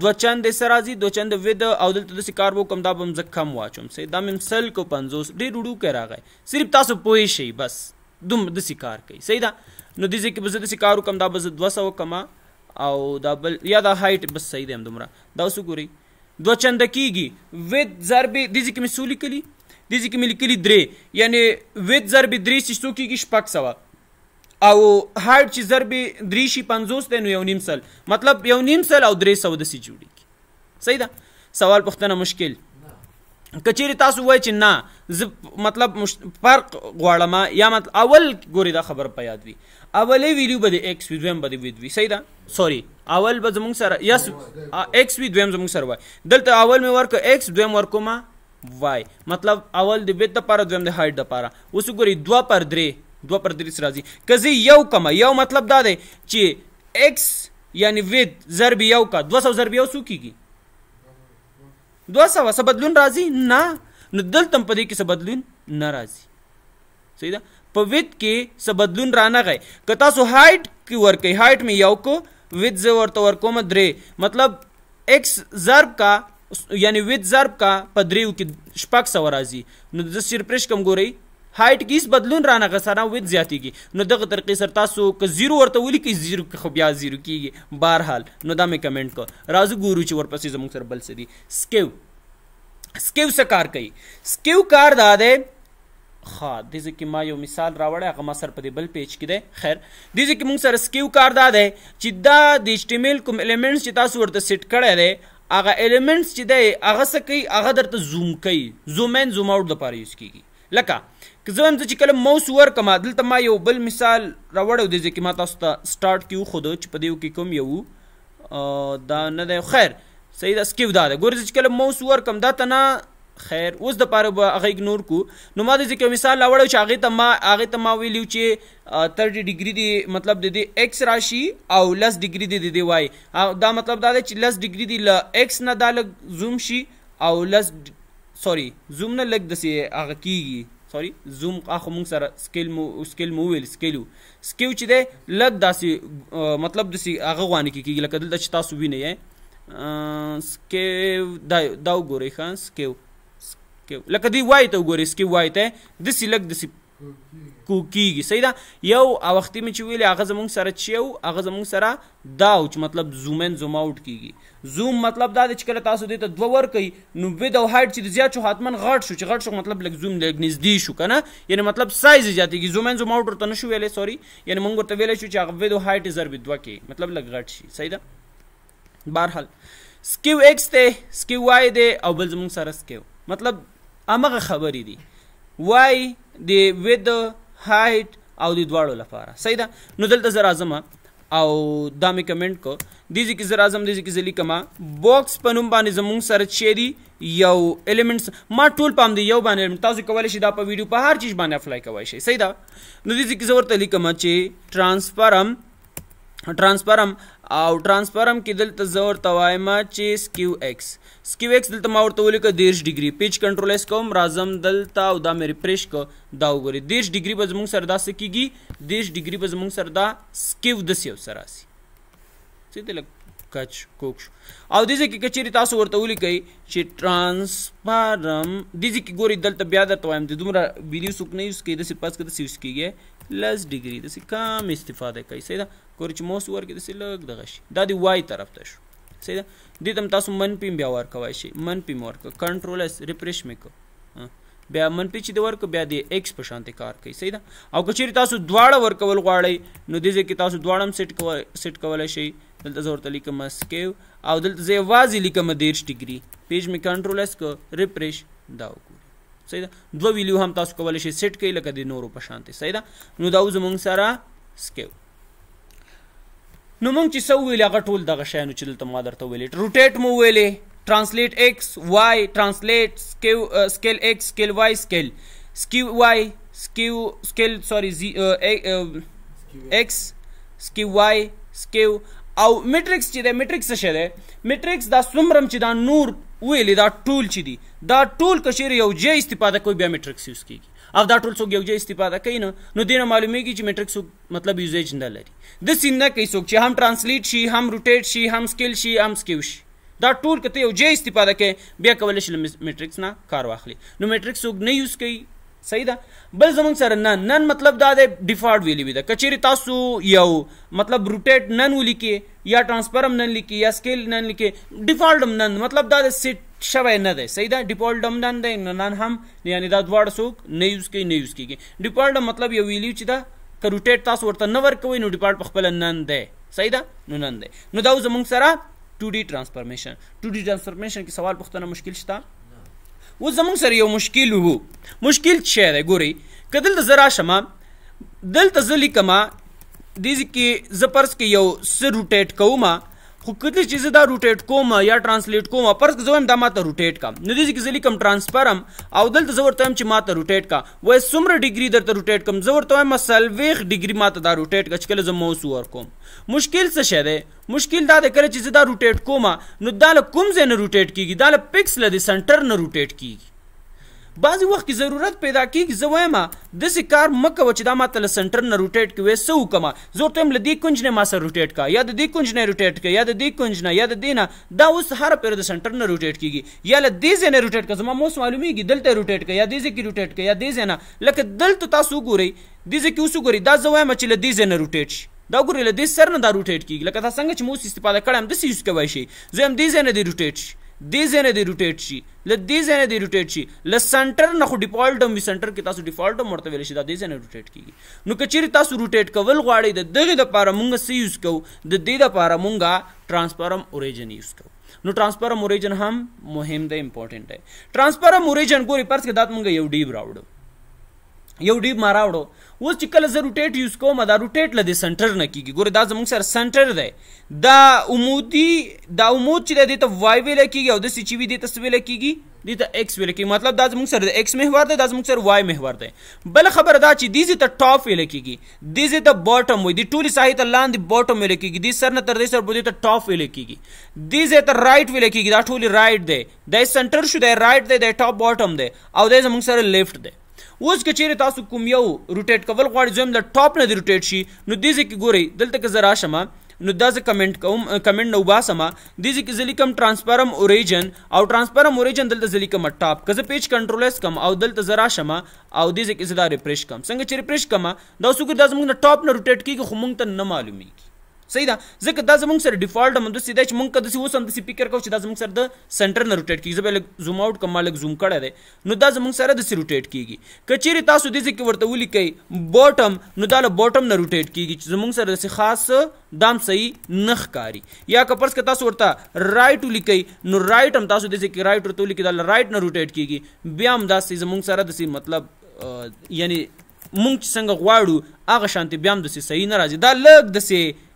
دو چند سره راځي دو چند ود او دلته داسې کار وکړم دا به هم زه کم واچوم صحیح دا مې سل کو پنځوس ډېر ډوډو کې راغی صرف تاسو پوه شئ بس دوم د کار کوي صحیح ده نو د ځکه بزد سي کار وکم دا بزد 200 کما او دا بل یا دا هایټ بس صحیح دی دومره دا اوس ګوري دو چنده کیږي وید ضرب د ځکه مسولی کلی د ځکه ملکلی درې یعنی وید ضرب درې چې څو کیږي شپک سوا او هارد چې ضرب درې شي 50 دی نو یو نیم سل مطلب یو نیم سل او درې سو د سي جوړي صحیح ده سوال پوښتنه مشکل کچېری تاسو وای چې نه ز مطلب فرق غواړم یا مطلب اول ګوري دا خبر په یاد وی اولې ویلو به د ایکس وی دویم به د وی دوی صحیح ده سوري اول به زمونږ سره یس ایکس وی دویم زمونږ سره وای دلته اول مې ورک ایکس دویم ورکو ما وای مطلب اول د بیت لپاره دویم د هایټ لپاره اوس ګوري دوا پر درې دوا پر درې سره راځي کزي یو کما یو مطلب دا دی چې ایکس یعنی وید ضرب یو کا 200 ضرب یو سو کیږي دوه سوه څه بدلون راځي نه نو دلته هم په دې کې څه بدلون نه راځي صحیح ده په ویت کې څه بدلون را نه غی که تاسو هایټ کې ورکئ هایټ مې یو کو ویت زه ورته ورکوم درې مطلب ایکس ضرب کا یعنی ویت ضرب کا په دریو کې شپږ سوه راځي نو زه صرف پرېښکم ګورئ هایټ کیس بدلون رانه غسره وید زیاتیږي نو دغه طریقې سره تاسو ک زیرو ورته ولي کی زیرو خو بیا زیرو کیږي بهرحال نو دا مې کمنټ کو راځو ګورو چې ورپسې زموږ سره بل څه دي سکیو سکیو څه کار کوي سکیو کار دا دی ها د دې کې ما یو مثال راوړی هغه ما سر په دې بل پیج کې دی خیر د دې کې موږ سره سکیو کار دا دی چې دا د ایچ ټی ایم ایل کوم الیمنټس چې تاسو ورته سیټ کړی دی هغه الیمنټس چې دی هغه څه کوي هغه درته زوم کوي زوم ان زوم آوټ لپاره یوز کیږي لکه که زه چې کله موس ورکم دلته ما یو بل مثال راوړی دی ځکه ما تاسو ته سټارټ کې وښوده چې په دې کې کوم یو دا نه دی خیر صحیح دا سکیو دا ده ګورې چې کله موس ورکم دا ته نه خیر اوس د پاره به هغه اګنور کو نو ما دې ځکه مثال راوړی چې هغه ته ما هغه ته ما ویلو چې 30 ډیګري دی مطلب د دې ایکس راشي او لس ډیګري دی دی وای دا مطلب دا دی چې لس ډیګري دی ل ایکس نه دا لګ زوم شي او لس سوري زوم نه لګ دسي هغه کیږي سوري زوم اخو مونږ سره سکیل مو سکیل مو ویل سکیلو سکیو چې دی لګ داسې مطلب دسی هغه غوانه کیږي لکه دلته چې تاسو وینئ سکیو دا دا وګورئ خان سکیو سکیو لکه دی وای ته وګورئ سکیو وای ته دسی لګ دسی کوکیږي صحیح ده یو اوختي مې چې ویلې هغه زمونږ سره چیو هغه زمونږ سره دا چې مطلب زوم ان زوم اوټ کیږي زوم مطلب دا چې کله تاسو دې ته دوه ور کوي نو وید او هایټ چې زیات شو حتمن غټ شو چې غټ شو مطلب لګ زوم لګ نږدې شو کنه یعنی مطلب سایز زیاتېږي زوم ان زوم اوټ ورته نشو ویلې سوري یعنی موږ ورته ویلې شو چې هغه وید او هایټ ضرب دوه کې مطلب لګ غټ شي صحیح ده بهرحال سکیو ایکس ته سکیو وای دی او بل زمونږ سره سکیو مطلب امغه خبرې دي وای د ود هایټ او د دواړو لپاره صحیح ده نو دلته زه راځم او دا مې کمنټ کو دې ځکه زه راځم دې ځکه زه لیکم باکس په نوم باندې زموږ سره چیرې یو الیمنټس ما ټول پام دی یو باندې تاسو کولی شئ دا په ویډیو په هر چیز باندې اپلای کولی شئ صحیح ده نو دې ځکه زه ورته لیکم چې ترانسفرم ترانسفرم او ترانسفارم کې دلته زه ورته وایم چې سکیو ایکس سکیو ایکس دلته ما ورته ولیکه دیرش ډیګري پیچ کنټرول ایس کوم راځم دلته او دا مې ریفریش کو دا وګورئ دیرش ډیګري به زموږ سره دا څه کېږي دیرش ډیګري به زموږ سره دا سکیو داسې یو سره راسي څه کچ کوک شو او دیزه کې کچېری تاسو ورته ولیکئ چې ترانسپارم دیزه کې ګوري دلته بیا درته وایم د دومره ویډیو څوک نه یوز کوي داسې پاس کې داسې یوز کېږي لس ډیګري داسې کم استفاده کوي صحیح ده ګوري چې موس ورکې داسې لږ دغه شي دا د وای طرف ته شو صحیح ده دې ته تاسو منفي بیا ورکوای شي منفي مو ورکړه کنټرول اس ریفریش مې کو بیا منفي چې د ورک بیا د ایکس په شانتي کار کوي صحیح ده او کچېری تاسو دواړه ورکول غواړئ نو دې ځکه تاسو دواړه هم سیټ کول سیټ کولای شئ دلته زور تلیکم مسکیو او دلته زه واځي لیکم 13 ډیګري پیج می کنټرول اس کو ریفرش دا وکړه صحیح ده دوه ویلیو هم تاسو کولای شئ سیټ کړئ لکه د نورو په شانته صحیح ده نو دا زمونږ سره سکیو نو مونږ چې سو ویل هغه ټول دغه شیانو چې دلته ما درته ویلې روټیټ مو ویلې translate x y translate scale uh, scale x scale y scale skew y skew scale sorry z uh, a, uh, skew x skew y skew او میټرکس چې دی میټرکس څه دی میټرکس دا څومره چې دا نور ویلې دا ټول چې دی دا ټول کشیر یو جی استفاده کوي بیا میټرکس یوز کیږي او دا ټول څوک یو جی استفاده کوي نه نو دینه معلومیږي چې میټرکس مطلب یوزیج نه لري د سینه کوي څوک چې هم ترانسلیټ شي هم روټیټ شي هم سکیل شي هم سکیو شي دا ټول کته یو جی استفاده کوي بیا کولای شي میټرکس نه کار واخلي نو میټرکس وګ نه یوز کوي صحیح ده بل زمونږ سره نن نن مطلب دا دی ډیفالټ ویلی وي دا کچېری تاسو یو مطلب روټیټ نن ولیکي یا ترانسفرم نن لیکي یا سکیل نن لیکي ډیفالټم نن مطلب دا دی سیټ شوی نه دی صحیح ده ډیفالټم نن دی نن هم یعنی دا دواړه څوک نه یوز کوي نه یوز کیږي ډیفالټ مطلب یو ویلی چې دا که روټیټ تاسو ورته نه ورکوي نو ډیفالټ په خپل نن دی صحیح ده نو نن دی نو دا زمونږ سره 2D ټرانسفارمیشن 2D ټرانسفارمیشن کې سوال پوښتنه مشکل شته و زمونږ سره یو مشکل وو مشکل څه دی ګوري کدل د زرا شمه دلته زلی کما د دې کې زپرس کې یو سر روټیټ کوما خو کله چې زه دا روټیټ کوم یا ترانسلیټ کوم پرز که زوم دا ماته روټیټ کم نو دې کې لیکم ترانسفرم او دلته زه ورته هم چې ماته روټیټ کا وای څومره ډیګري درته روټیټ کم زه ورته وایم سلويخ ډیګري ماته دا روټیټ کا چې کله زه موس ور کوم مشکل څه شه ده مشکل دا ده کله چې زه دا روټیټ کوم نو دا کوم ځای نه روټیټ کیږي دا پکسل د سنټر نه روټیټ کیږي بعضی وخت کې ضرورت پیدا کیږي زه وایم داسې کار مه کوه چې دا ماته له سنټر نه روټیټ کوې څه وکړم زه ورته یم له دې کونج نه ما سره روټیټ کا یا د دې کونج نه روټیټ کا یا د دې کونج نه یا د دې نه دا اوس هر پیر د سنټر نه روټیټ کیږي یا له دې ځای نه روټیټ کا زما موس معلومیږي دلته روټیټ کا یا دې ځای کې روټیټ کا یا دې ځای نه لکه دلته تاسو وګورئ دې ځای کې اوس وګورئ دا زه وایم چې له دې ځای نه روټیټ شي دا ګورئ له دې سر نه دا روټیټ کیږي لکه تاسو څنګه چې موس استفاده کړم داسې یوز کوی شي زه هم دې ځای نه دی روټیټ شي دې ځای نه دی روټیټ شي له دې ځای نه دی روټیټ شي له سنټر نه خو ډیفالټ هم وي سنټر کې تاسو ډیفالټ هم ورته ویل شي دا دې ځای نه روټیټ کیږي نو که چیرې تاسو روټیټ کول غواړئ د دغه دپاره مونږ څه یوز کوو د دې دپاره مونږه ټرانسفارم اوریجن یوز کوو نو ټرانسفارم اوریجن هم مهم دی امپورټنټ دی ټرانسفارم اوریجن ګوري پرس کې دات مونږ یو ډیب راوړو یو ډیب ما راوړو اوس چې کله زه روټیټ یوز کوم دا روټیټ له دې سنټر نه کیږي ګوره دا زموږ سره سنټر دی دا عمودي دا عمود چې دی دې ته وای ویله کیږي او داسې چې وي دې ته څه ویله کیږي دې ته ایکس ویله کیږي مطلب دا زموږ سره د ایکس محور دی دا زموږ سره وای محور دی بل خبره دا چې دې ته ټاپ ویله کیږي دې ته باټم وي دې ټولې ساحې ته لاندې باټم ویله کیږي دې سر نه تر دې سر بده ته ټاپ ویله کیږي دې ته رائټ ویله کیږي دا ټولې رائټ دی دا سنټر شو دی رائټ دی دا ټاپ باټم دی او دې زموږ سره لیفټ دی اوس که چیرې تاسو کوم یو روټیټ کول غواړئ زم د ټاپ نه دی روټیټ شي نو دې ځکه ګورئ دلته که زرا شمه نو دا زه کمنټ کوم کمنټ نو باسم د دې کې زلیکم ترانسپرم اوریجن او ترانسپرم اوریجن دلته زلیکم ټاپ کزه پیج کنټرول اس کم او دلته زرا شمه او دې کې زدا ریفرش کم څنګه چې ریفرش کم دا سوګر دا زموږ ټاپ نه روټیټ کیږي خو مونږ ته نه معلومیږي صحیح ده ځکه دا زمونږ سره ډیفالټ هم داسې دی چې مونږ که داسې اوس هم داسې فکر کوو چې دا زمونږ سره د سنټر نه روټیټ کېږي زه به لږ زوم آوټ کړم ما لږ زوم کړی دی نو دا زمونږ سره داسې روټیټ کېږي که چیرې تاسو دې ځای کې ورته ولیکئ بوټم نو دا له بوټم نه روټیټ کېږي چې زمونږ سره داسې خاص دام صحیح نه ښکاري یا که پرس که تاسو ورته رایټ ولیکئ نو رایټ هم تاسو دې ځای کې رایټ ورته ولیکئ دا له رایټ نه روټیټ کېږي بیا هم داسې زمونږ سره داسې مطلب یعنی مونږ څنګه غواړو هغه شانتي بیا هم داسې صحیح نه راځي دا لږ داسې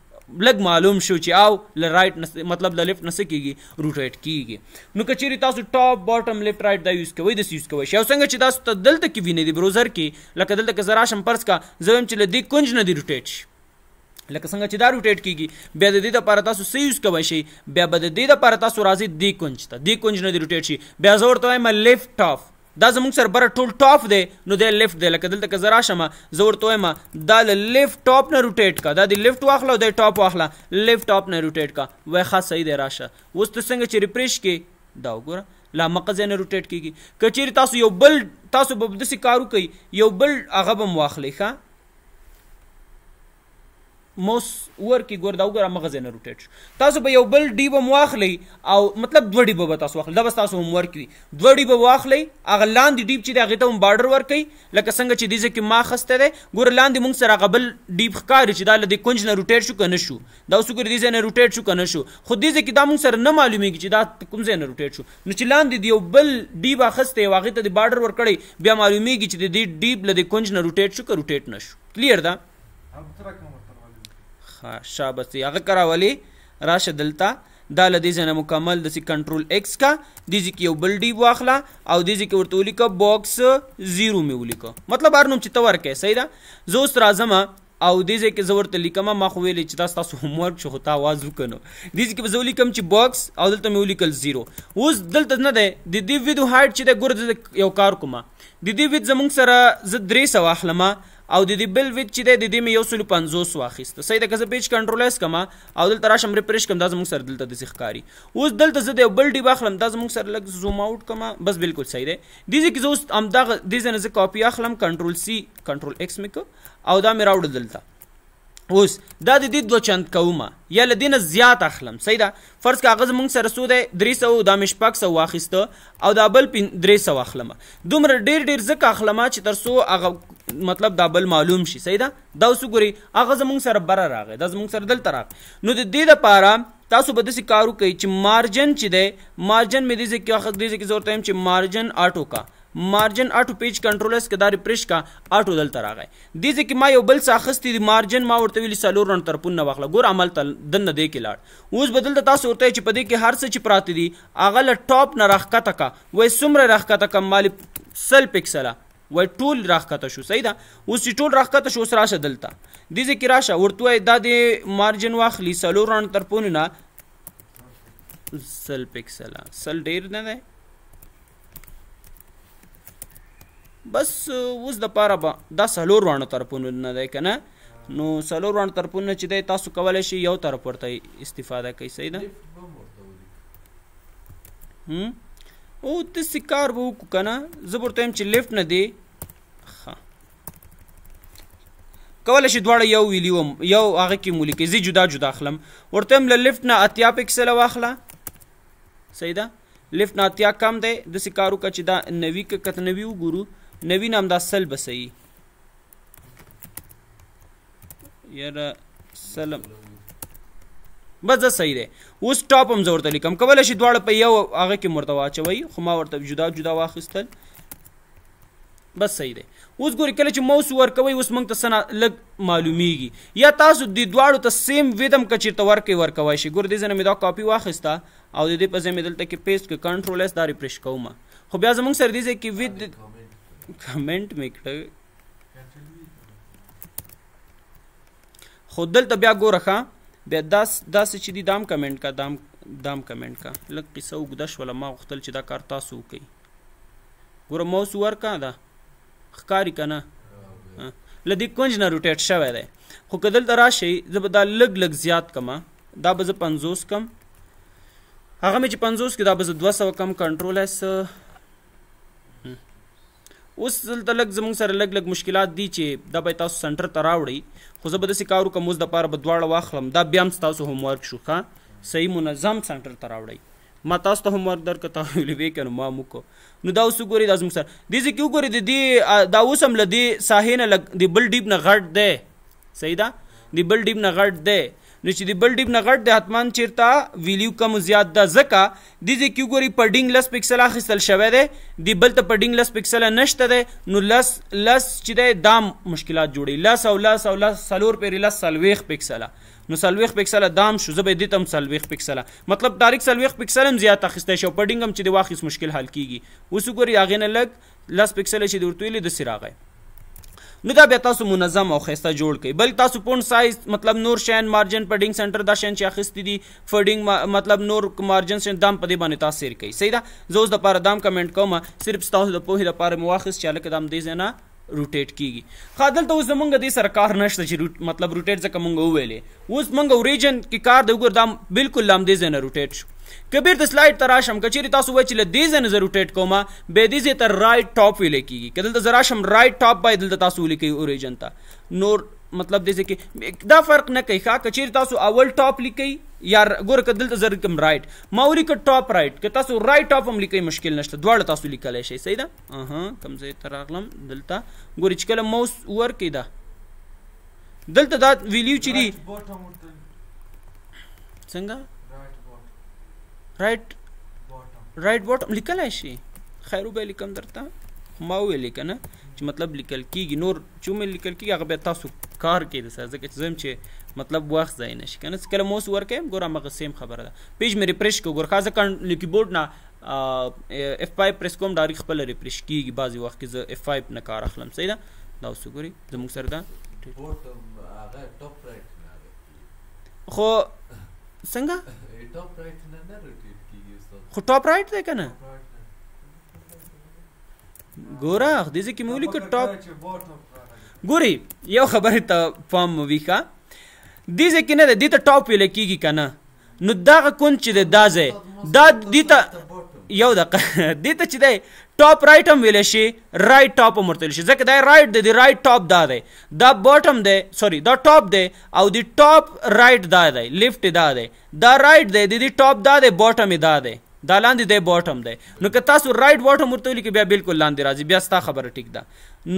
لګ معلوم شو چې او ل رائټ مطلب ل لیفټ نس کیږي روټیټ کیږي نو کچېری تاسو ټاپ باټم لیفټ رائټ دا یوز کوئ د یوز کوئ شاو څنګه چې تاسو ته دلته کې وینئ د بروزر کې لکه دلته کې زرا شم پرس کا زویم چې ل دې کنج نه دی روټیټ لکه څنګه چې دا روټیټ کیږي بیا د دې لپاره تاسو سی یوز کوئ شي بیا به د دې لپاره تاسو راځي دی کنج ته دی کنج نه دی روټیټ شي بیا زور ته وایم لیفټ اف دا زمونږ سره بره ټول ټاپ دی نو دی لیفټ دی لکه دلته که زه راشم زه ورته وایم دا له لیفټ ټاپ نه روټیټ کا دا د لیفټ واخله او دی ټاپ واخله لیفټ ټاپ نه روټیټ کا وای ښه صحیح دی راشه اوس ته څنګه چې ریفریش کې دا وګوره لا مقز نه روټیټ کیږي کچیر تاسو یو بل تاسو به دسی کارو کوي یو بل هغه به مواخلې ښه موس ورکی ګور دا وګوره مغز نه روټیټ تاسو به یو بل ډیبه مواخلی او مطلب دوه ډیبه به تاسو واخلی دا بس تاسو هم ورکی دوه ډیبه واخلی اغه لاندې ډیب چې دا غته هم بارډر ورکی لکه څنګه چې دیزه کې ما خسته ده ګور لاندې مونږ سره قبل ډیب ښکاری چې دا لدی کنج نه روټیټ شو کنه شو دا اوس ګور دیزه نه روټیټ شو کنه شو خو دیزه کې دا مونږ سره نه معلومیږي چې دا کوم ځای نه روټیټ شو نو چې لاندې دی یو بل ډیبه خسته واغې ته دی بارډر ورکړی بیا معلومیږي چې د دې ډیب لدی کنج نه روټیټ شو که روټیټ نشو کلیر ده شابه سي هغه کراولي راشه دلته دا لدې ځنه مکمل د سي کنټرول ایکس کا د دې کې یو بل ډی واخلا او د دې کې ورته ولیکه باکس 0 مې ولیکه مطلب هر نوم چې تور کې صحیح ده زه اوس راځم او دې ځکه زور ته لیکم ما خو ویلې چې تاسو تاسو هوم ورک شو ته आवाज وکنو دې ځکه زو لیکم چې باکس او دلته مې ولیکل 0 اوس دلته نه ده د دې ویډیو هایټ چې د ګور یو کار کوم د دې ویډ زمونږ سره ز درې سو اخلمه او د دې بل ویت چې د دې مې 150 واخیست صحیح ده که زه پیج کنټرول اس کما او دلته راشم ریفرش کم دا زموږ سره دلته د ښکاری اوس دلته زه د بل ډی باخلم دا زموږ سره لګ زوم اوټ کما بس بالکل صحیح ده دې کې زه اوس ام دا دې نه زه کاپی اخلم کنټرول سی کنټرول ایکس میک او دا مې راوړ دلته اوس دا د دې دوه چند کومه یا لدین زیات اخلم صحیح ده فرض کاغذ مونږ سره سود 300 د مشپک سو واخیسته او دا بل 300 اخلم دومره ډیر ډیر زکه اخلم چې تر سو هغه مطلب دا بل معلوم شي صحیح ده دا وسګوري هغه زمونږ سره بره راغی دا زمونږ سره دلته راغ نو د دې لپاره تاسو به داسې کارو کوي چې مارجن چې دی مارجن مې دې ځکه دې ځکه ضرورت هم چې مارجن آټو کا مارجن اټو پیج کنټرولرز کې دا ریفرش کا اټو دلته راغی دې ځکه ما یو بل ساخستې دی مارجن ما ورته ویلی سالور رن تر پونه واخله ګور عمل تل دنه دی کې لاړ اوس بدل ته تاسو ورته چې پدې کې هر څه چې پراته دي اغه ل ټاپ نه راخکته کا وې سمره راخکته کم مال سل پکسله وای ټول راخته شو صحیح ده اوس چې ټول راخته شو سراشه دلته دې ځکه راشه ورته دا د مارجن واخلی سلوران تر پونه سل پکسله سل ډیر نه ده بس اوس د پاره به دا سلور وانه طرفونو نه دی کنه نو سلور وانه طرفونو چې دی تاسو کولای شي یو طرف ورته استفاده کوي صحیح ده هم او د سکار وو کنه زبر تیم چې لیفت نه دی ها کولای شي دواړه یو ویلیو یو هغه کې مولیکې زی جدا جدا اخلم ورته مل لیفت نه اتیا پکسل واخله صحیح ده لیفت نه اتیا کم دی د سکارو کچ دا نوی ک کتنوی وګورو نوین هم دا سل به صحیح یاره سلم بس زه صحیح دی اوس ټاپ هم زه ورته لیکم کولی شي دواړه په یو هغه کې مرته واچوئ خو ما ورته جدا جدا واخیستل بس صحیح دی اوس ګوري کله چې موس ورکوي اوس موږ ته سنا لګ معلومیږي یا تاسو د دواړو ته سیم ویدم کچیر ته ورکې ورکوي شي ګور دې زنه مې دا کاپی واخیستا او د دې په ځای مې دلته کې پیسټ کې کنټرول اس دا ریفرش کوم خو بیا زموږ سره دې کې وید کمنټ میکړه خو دلته بیا ګوره ښه بیا داس داسې چې دي دام کمنټ کا دام دام کمنټ کا لږ قصه اوږده شوله ما غوښتل چې دا کار تاسو وکئ ګوره موس ورکا ده ښکاري که نه له دې کونج نه روټیټ شوی دی خو که دلته راشئ زه به دا لږ لږ زیات کمه دا به زه پنځوس کم هغه مې چې پنځوس کې دا به زه دوه سوه کم کنټرول اس اوس دلته لګ زمونږ سره لګ لګ مشکلات دي چې دا به تاسو سنټر ته راوړئ خو زه به داسې کار وکړم اوس دپاره به دواړه واخلم دا بیا هم ستاسو هومورک شو ښه صحیح منظم سنټر ته راوړئ ما تاسو ته هومورک درکړه تا ویلې وې که نو ما هم وکړو نو دا اوس وګورئ دا زموږ سره دې ځای کې وګورئ د دې دا اوس هم له دې ساحې نه لږ د بل ډیپ نه غټ دی صحیح ده د بل ډیپ نه غټ دی نو چې د بل ډیپ نه غټ د حتمان چیرته ویلیو کم زیات ده ځکه د دې کې ګوري په ډینګ لس پکسل اخیستل شوی دی د بل ته په ډینګ لس پکسل نشته دی نو لس لس چې دی دام مشکلات جوړي لس او لس او لس سلور پرې لس سلويخ پکسل نو سلويخ پکسل دام شو زبې دې تم سلويخ پکسل مطلب ډایرک سلويخ پکسل هم زیات اخیسته شو په ډینګ هم چې د واخیس مشکل حل کیږي اوس ګوري اغه نه لګ لس پکسل چې د ورتویلې د سراغه نو دا بیا تاسو منظم او خسته جوړ کړئ بل تاسو پون سایز مطلب نور شین مارجن پډینګ سنټر دا شین چې اخیستې دي فډینګ مطلب نور مارجن شین دام په دې باندې تاسو سیر کړئ صحیح ده زه اوس د پاره دام کمنټ کوم صرف تاسو د پوهې لپاره مو واخیست چې لکه دام دې نه روټیټ کیږي خادل ته اوس زمونږ د سرکار نشته چې مطلب روټیټ ځکه مونږ وویلې اوس مونږ اوریجن کې کار د وګردام بالکل لامدې نه روټیټ شو کبیر د سلایډ تر راشم کچیر تاسو وای چې له دې ځنه زه روټیټ کوم به دې زه تر رائټ ټاپ ویل کیږي کله د زراشم رائټ ټاپ باید دلته تاسو لیکي اوریجن ته نور مطلب دې کې دا فرق نه کوي ښا کچیر تاسو اول ټاپ لیکي یا ګور کدل ته زر کم رائټ موري ک ټاپ رائټ ک تاسو رائټ ټاپ هم لیکي مشکل نشته دواړه تاسو لیکلای شئ صحیح ده اها کم زه تر اغلم دلته ګور چې کله موس ور کې ده دلته دا ویلیو چې دی څنګه رائټ رائټ بوټم لیکلای شي خیرو به لیکم درته ما ویل کنه چې مطلب لیکل کیږي نور چې مې لیکل کیږي هغه به تاسو کار کې د سر ځکه چې زم چې مطلب وخت ځای نشي کنه څه کله موس ورکې ګور ما سیم خبره ده پیج مې ریفرش کو ګور خاصه کڼ کیبورډ نه اف 5 پریس کوم ډایرک خپل ریفرش کیږي بعضی وخت کې زه اف 5 نه کار اخلم صحیح ده دا اوس ګوري زموږ سره دا خو څنګه ټاپ رائټ نه نه روټیټ کیږي استاد خو ټاپ رائټ دی کنه ګوره د دې کې مولي کو ټاپ ګوري یو خبره ته پام ویخه دې ځکه نه دې ته ټاپ ویل کیږي کنه نو دا کون چې د دازه دا دې ته یو دقه دې ته چې دی ټاپ رائټ هم ویل شي رائټ ټاپ هم ورته ویل شي ځکه دا رائټ دی د رائټ ټاپ دا دی دا باټم دی سوري دا ټاپ دی او د ټاپ رائټ دا دی لیفټ دا دی دا رائټ دی د ټاپ دا دی باټم دا دی دا لاندې دی باټم دی نو که تاسو رائټ باټم ورته ولیکئ بیا بالکل لاندې راځي بیا ستا خبره ټیک ده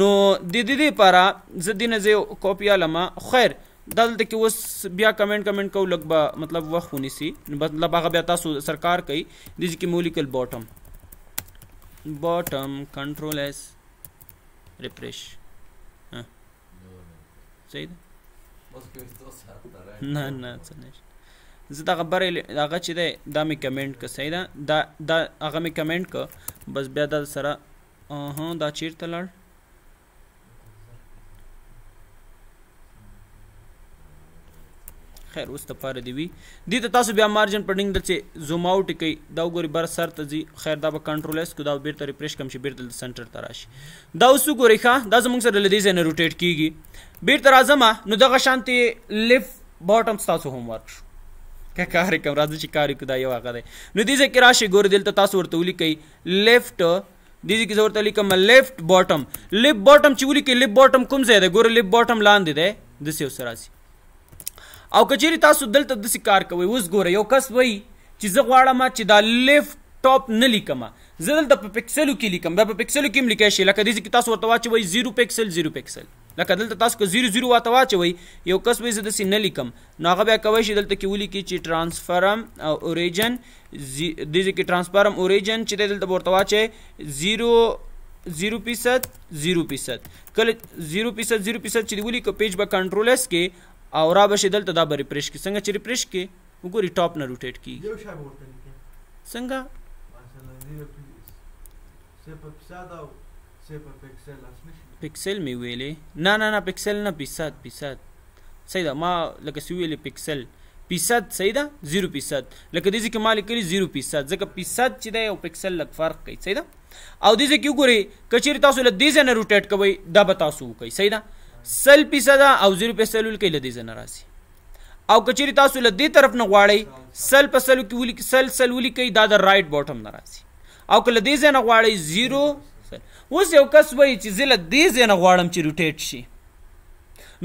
نو د دې لپاره زه دې نه زه کاپي علم خیر دلته کې اوس بیا کمنټ کمنټ کو لګ مطلب وخت ونیسي مطلب هغه بیا تاسو سرکار کوي د دې کې مولیکل باټم bottom control S refresh زين نه نه څنګه زه دا خبر هغه چې دی دا می کمنټ ک صحیح ده دا دا هغه می کمنټ ک بس بیا دا سره اها دا چیرته لړ خیر اوس ته فار دی وی دي ته تاسو بیا مارجن پډینګ د چې زوم اوټ کوي دا وګوري بر سر ته ځي خیر دا به کنټرول اس کو دا بیرته ریفرش کم شي بیرته د سنټر ته راشي دا اوس وګوري ښا دا زموږ سره لدی زنه روټیټ کیږي بیرته راځم نو دغه شانتي لیف باټم تاسو هوم ورک شو که کار کوم راځي چې کار کوي دا یو هغه دی نو دې ځکه راشي ګور دلته تاسو ورته ولیکي لیفټ دیزی کی ضرورت علی کم لیفٹ باٹم لیپ باٹم چولی کی لیپ باٹم کوم ځای ده ګور لیپ باٹم لاندې ده د سیو سراسي او کچېری تاسو دلته د کار کوي اوس ګوره یو کس وای چې زه غواړم چې دا لیفت ټاپ نه لیکم زه دلته په پکسلو کې لیکم بیا په پکسلو کې لیکای شي لکه دې کې تاسو ورته واچوي 0 پکسل 0 پکسل لکه دلته تاسو که 0 0 واته واچوي یو کس وای زه داسې نه لیکم نو هغه بیا کوي چې دلته کې ولیکي چې ترانسفرم او اوریجن دې کې ترانسفرم اوریجن چې دلته ورته واچي 0 زیرو فیصد زیرو فیصد کله زیرو فیصد زیرو فیصد چې ویلي کو پیج به کنټرول اس کې او را بشي دلته دا به ریفرش کی څنګه چې ریفرش کی وګوري ټاپ نه روټیټ کی څنګه پکسل می ویلې نه نه نه پکسل نه پیسات پیسات صحیح ده ما لکه سی ویلې پکسل پیسد صحیح ده 0 پیسد لکه دې ځکه مالک لري 0 پیسد ځکه پیسد چې ده او پکسل لک فرق کوي صحیح ده او دې ځکه وګوري کچېر تاسو له دې ځنه روټیټ کوي دا به تاسو کوي صحیح ده سل فیصد او 0 په سلول کې لدی زنه راسي او کچری تاسو لدی طرف نه غواړی سل په سلو کې ولي سل سل ولي کې دا د رائټ باټم نه راسي او کله دې زنه غواړی 0 اوس یو کس وای چې زله دې زنه غواړم چې روټیټ شي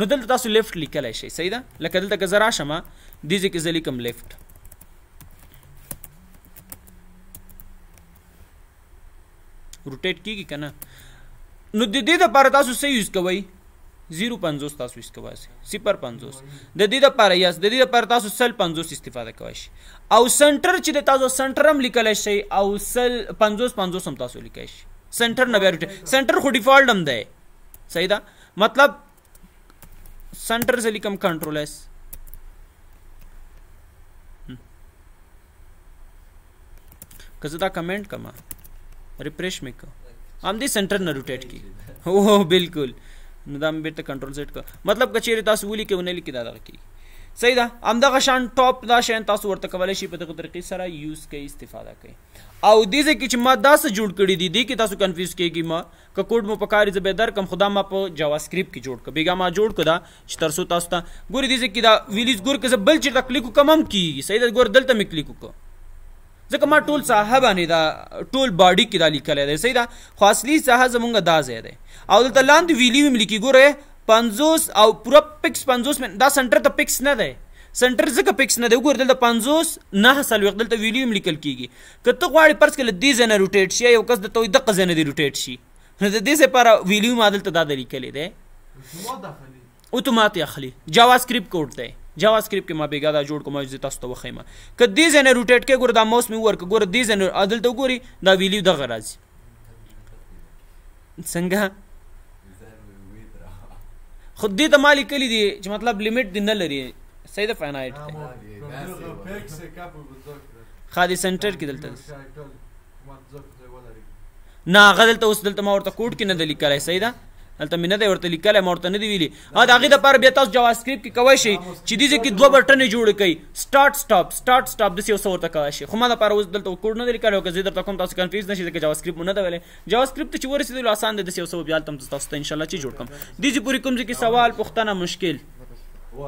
نو دلته تاسو لیفت لیکلای شئ صحیح ده لکه دلته که زه راشم دې ځای کې زه لیکم لیفت روټیټ کیږي که نه نو د دې دپاره تاسو څه یوز کوئ زیرو پنځوس تاسو استفاده کوئ صفر پنځوس د دې لپاره یاس د دې لپاره تاسو سل پنځوس استفاده کوئ او سنټر چې د تاسو سنټر هم لیکل شي او سل پنځوس پنځوس هم تاسو لیکئ شي سنټر نه بیرته سنټر خو ډیفالټ هم دی صحیح دا मतलब centre से लिखम control S कजदा comment comma refresh में को हम the centre न रोटेट की ओ बिल्कुल نو دا موږ بیرته کنټرول سیټ کړ مطلب کچېره تاسو ولي کې ونلي کې دا دغه کې صحیح ده همدغه شان ټاپ دا شین تاسو ورته کولای شي په دغه طریقې سره یوز کوي استفاده کوي او دې ځکه چې ما دا څه جوړ کړی دي دې کې تاسو کنفیوز کیږئ ما که کوډ مو پکاري زبې در کم خدا ما په جاوا سکرپټ کې جوړ کړ بیګا ما جوړ کړ دا چې ترسو تاسو ته ګوري دې ځکه دا ویلیز ګور کې بل چې کلیک کوم کی صحیح ده ګور دلته مې کلیک وکړ ځکه ما ټول ساحه باندې دا ټول باډي کې دا لیکلی دی صحیح ده خو اصلي ساحه زمونږ دا ځای دی او دلته لاندې ویلي هم لیکي ګوره پنځوس او پوره پکس پنځوس دا سنټر ته پکس نه دی سنټر ځکه پکس نه دی وګور دلته 50 نه سلويخ دلته ویلیوم لیکل کیږي کته غواړي پرس کې لدې زنه روټیټ شي یو کس د توې د قزنه دی روټیټ شي نو د دې لپاره ویلیوم عادل ته دا لیکل دی اتوماتیک اخلي جاوا سکرپټ کوډ دی جاوا سکرپټ کې ما بیګا دا جوړ کوم چې تاسو ته وخیمه که دې ځنه روټیټ کې ګور دا موس می ورک ګور دې ځنه عدل ته ګوري دا ویلیو د غراز څنګه خود دې د مالک کلی دی چې مطلب لیمټ دی نه لري سید فینایټ دی خادي سنټر کې دلته نه غدل ته اوس دلته ما ورته کوډ کې نه دلی کړای سیدا دلته مینه دی ورته لیکل مورته نه دی ویلي ا دغه د پر بیا تاسو جاوا سکرپټ کې کوی شي چې دې کې دوه بټن جوړ کړي سٹارټ سٹاپ سٹارټ سٹاپ د سیو سورته کوی شي خو ما د پر اوس دلته کوډ نه دی لیکل او که زیدر تکوم تاسو کنفیوز نشئ چې جاوا سکرپټ نه دی ویلې جاوا سکرپټ چې ورسېدل اسان دی د سیو سو بیا تم تاسو ته ان شاء الله چې جوړ کوم دې چې پوری کوم چې سوال پوښتنه مشکل